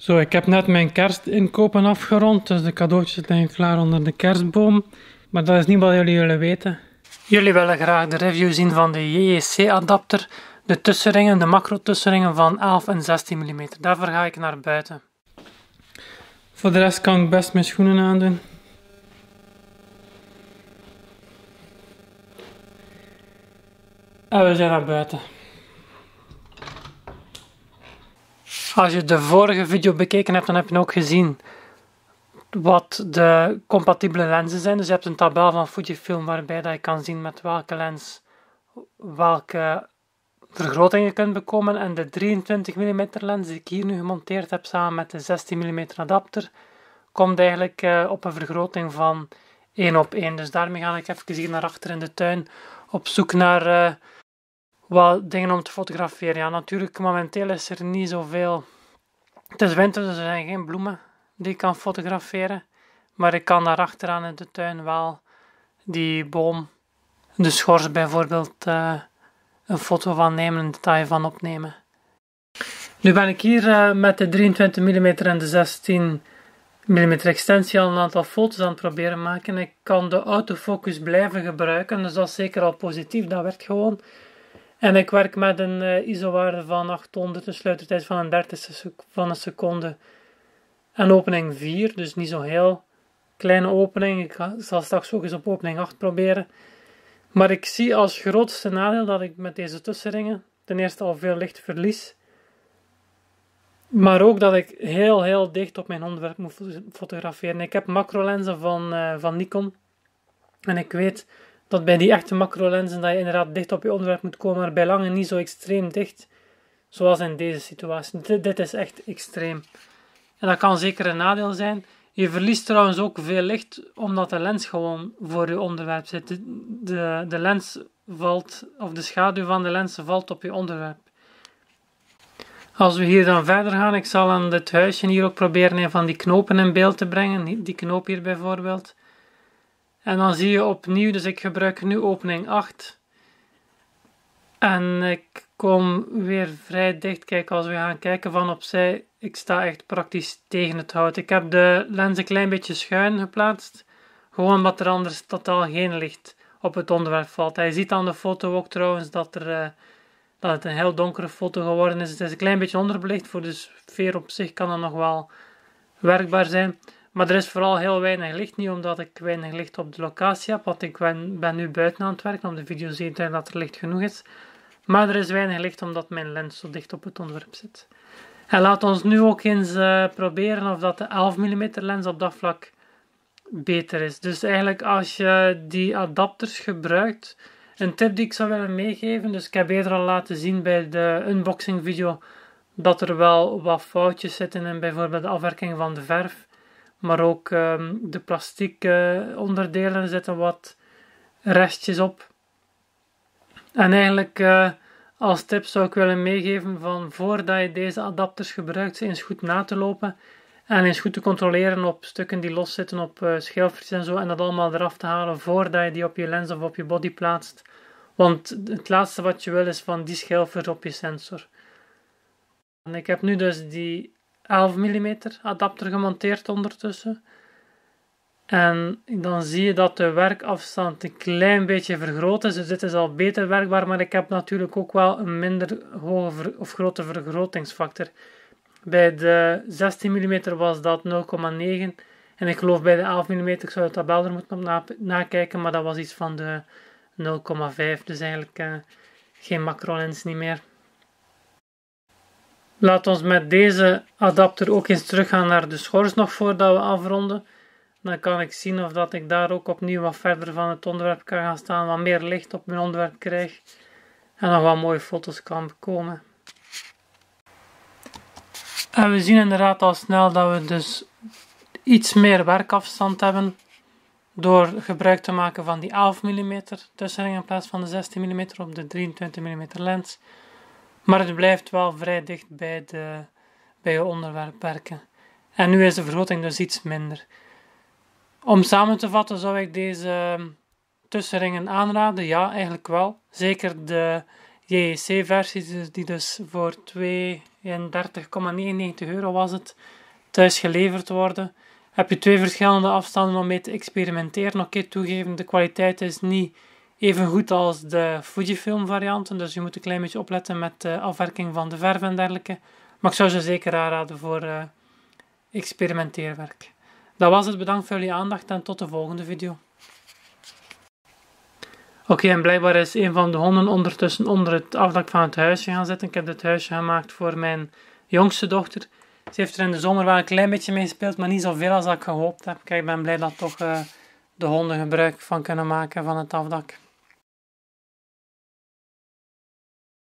Zo, ik heb net mijn kerstinkopen afgerond, dus de cadeautjes liggen klaar onder de kerstboom. Maar dat is niet wat jullie willen weten. Jullie willen graag de review zien van de JEC-adapter, de tussenringen, de macro-tussenringen van 11 en 16 mm. Daarvoor ga ik naar buiten. Voor de rest kan ik best mijn schoenen aandoen. En we zijn naar buiten. Als je de vorige video bekeken hebt, dan heb je ook gezien wat de compatibele lenzen zijn. Dus je hebt een tabel van Fujifilm waarbij dat je kan zien met welke lens welke vergroting je kunt bekomen. En de 23 mm lens die ik hier nu gemonteerd heb samen met de 16 mm adapter, komt eigenlijk eh, op een vergroting van 1 op 1. Dus daarmee ga ik even hier naar achter in de tuin op zoek naar eh, wel dingen om te fotograferen. Ja, natuurlijk, momenteel is er niet zoveel. Het is winter, dus er zijn geen bloemen die ik kan fotograferen. Maar ik kan daar achteraan in de tuin wel die boom, de schors bijvoorbeeld, eh, een foto van nemen, een detail van opnemen. Nu ben ik hier eh, met de 23 mm en de 16 mm extensie al een aantal foto's aan het proberen maken. Ik kan de autofocus blijven gebruiken, dus dat is zeker al positief. Dat werkt gewoon. En ik werk met een eh, ISO-waarde van 800, een sluitertijd van een dertigste van een seconde. En opening 4, dus niet zo heel kleine opening. Ik zal straks ook eens op opening 8 proberen. Maar ik zie als grootste nadeel dat ik met deze tussenringen ten eerste al veel licht verlies. Maar ook dat ik heel heel dicht op mijn onderwerp moet fotograferen. Ik heb macrolenzen van, eh, van Nikon. En ik weet dat bij die echte lenzen dat je inderdaad dicht op je onderwerp moet komen, maar bij lange niet zo extreem dicht zoals in deze situatie. dit is echt extreem. En dat kan zeker een nadeel zijn. Je verliest trouwens ook veel licht omdat de lens gewoon voor je onderwerp zit. De, de, de lens valt, of de schaduw van de lens valt op je onderwerp. Als we hier dan verder gaan, ik zal aan dit huisje hier ook proberen een van die knopen in beeld te brengen. Die knoop hier bijvoorbeeld. En dan zie je opnieuw, dus ik gebruik nu opening 8. En ik kom weer vrij dicht. Kijk, als we gaan kijken van opzij, ik sta echt praktisch tegen het hout. Ik heb de lens een klein beetje schuin geplaatst. Gewoon omdat er anders totaal geen licht op het onderwerp valt. Hij ziet aan de foto ook trouwens dat, er, eh, dat het een heel donkere foto geworden is. Het is een klein beetje onderbelicht, voor de sfeer op zich kan dat nog wel werkbaar zijn. Maar er is vooral heel weinig licht. Niet omdat ik weinig licht op de locatie heb, want ik ben, nu buiten aan het werken. om de video te zien dat er licht genoeg is. Maar er is weinig licht omdat mijn lens zo dicht op het ontwerp zit. En laat ons nu ook eens eh, proberen of dat de 11 mm lens op dat vlak beter is. Dus eigenlijk als je die adapters gebruikt, een tip die ik zou willen meegeven, dus ik heb eerder al laten zien bij de unboxing video dat er wel wat foutjes zitten in bijvoorbeeld de afwerking van de verf. Maar ook ehm, de plastic eh, onderdelen zitten wat restjes op. En eigenlijk eh, als tip zou ik willen meegeven van voordat je deze adapters gebruikt, ze eens goed na te lopen. En eens goed te controleren op stukken die los zitten op uh, en zo. En dat allemaal eraf te halen voordat je die op je lens of op je body plaatst. Want het laatste wat je wil is van die schilfer op je sensor. En ik heb nu dus die 11 mm adapter gemonteerd ondertussen. En dan zie je dat de werkafstand een klein beetje vergroot is. Dus dit is al beter werkbaar, maar ik heb natuurlijk ook wel een minder hoge of grote vergrotingsfactor. Bij de 16 mm was dat 0,9. En ik geloof bij de 11 mm, ik zou de tabel er moeten op nakijken, maar dat was iets van de 0,5. Dus eigenlijk uh, geen macro lens meer. Laat ons met deze adapter ook eens teruggaan naar de schors nog voordat we afronden. Dan kan ik zien of dat ik daar ook opnieuw wat verder van het onderwerp kan gaan staan, wat meer licht op mijn onderwerp krijg en nog wat mooie foto's kan bekomen. En we zien inderdaad al snel dat we dus iets meer werkafstand hebben door gebruik te maken van die 11 mm tussenring in plaats van de 16 mm op de 23 mm lens. Maar het blijft wel vrij dicht bij, de, bij je onderwerp werken. En nu is de vergroting dus iets minder. Om samen te vatten zou ik deze tussenringen aanraden. Ja, eigenlijk wel. Zeker de JEC-versie, dus die dus voor 32,99 euro was het, thuis geleverd worden. Heb je twee verschillende afstanden om mee te experimenteren. Oké, toegeven, de kwaliteit is niet Even goed als de Fujifilm varianten, dus je moet een klein beetje opletten met de afwerking van de verf en dergelijke. Maar ik zou ze zeker aanraden voor eh, experimenteerwerk. Dat was het, bedankt voor jullie aandacht en tot de volgende video. Oké, en blijkbaar is een van de honden ondertussen onder het afdak van het huisje gaan zitten. Ik heb dit huisje gemaakt voor mijn jongste dochter. Ze heeft er in de zomer wel een klein beetje mee gespeeld, maar niet zoveel als ik gehoopt heb. Kijk, ik ben blij dat toch eh, de honden gebruik van kunnen maken van het afdak.